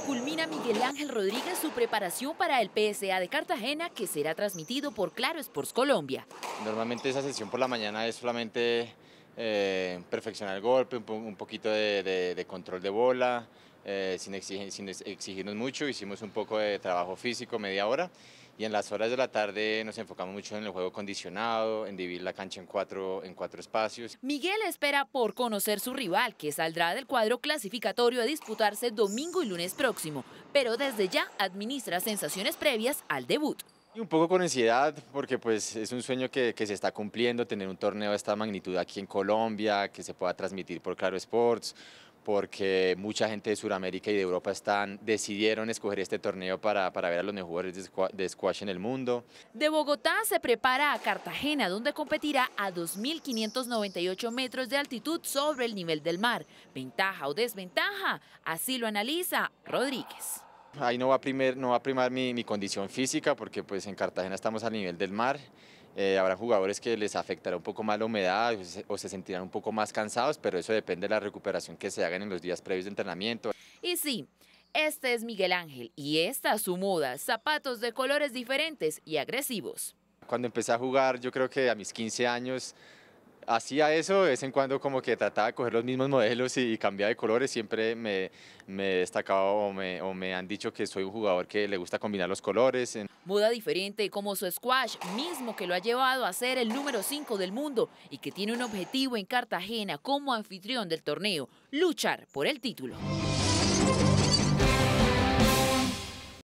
culmina Miguel Ángel Rodríguez su preparación para el PSA de Cartagena que será transmitido por Claro Sports Colombia. Normalmente esa sesión por la mañana es solamente eh, perfeccionar el golpe, un, poquito de, control de bola, eh, sin, exigirnos mucho, hicimos un poco de trabajo físico, media hora, y en las horas de la tarde nos enfocamos mucho en el juego condicionado, en dividir la cancha en cuatro, en cuatro espacios. Miguel espera por conocer su rival, que saldrá del cuadro clasificatorio a disputarse domingo y lunes próximo, pero desde ya administra sensaciones previas al debut. Y un poco con ansiedad, porque pues es un sueño que, se está cumpliendo, tener un torneo de esta magnitud aquí en Colombia, que se pueda transmitir por Claro Sports, porque mucha gente de Sudamérica y de Europa están, decidieron escoger este torneo para, ver a los jugadores de squash, de squash en el mundo. De Bogotá se prepara a Cartagena, donde competirá a 2.598 metros de altitud sobre el nivel del mar. ¿Ventaja o desventaja? Así lo analiza Rodríguez. Ahí no va a, primer, no a primar mi, condición física porque pues en Cartagena estamos al nivel del mar. Eh, habrá jugadores que les afectará un poco más la humedad o se, sentirán un poco más cansados, pero eso depende de la recuperación que se hagan en los días previos de entrenamiento. Y sí, este es Miguel Ángel y esta su moda, zapatos de colores diferentes y agresivos. Cuando empecé a jugar, yo creo que a mis 15 años hacía eso, de vez en cuando como que trataba de coger los mismos modelos y, cambiar de colores, siempre me, me o me, o me, han dicho que soy un jugador que le gusta combinar los colores. muda diferente como su squash, mismo que lo ha llevado a ser el número 5 del mundo y que tiene un objetivo en Cartagena como anfitrión del torneo, luchar por el título.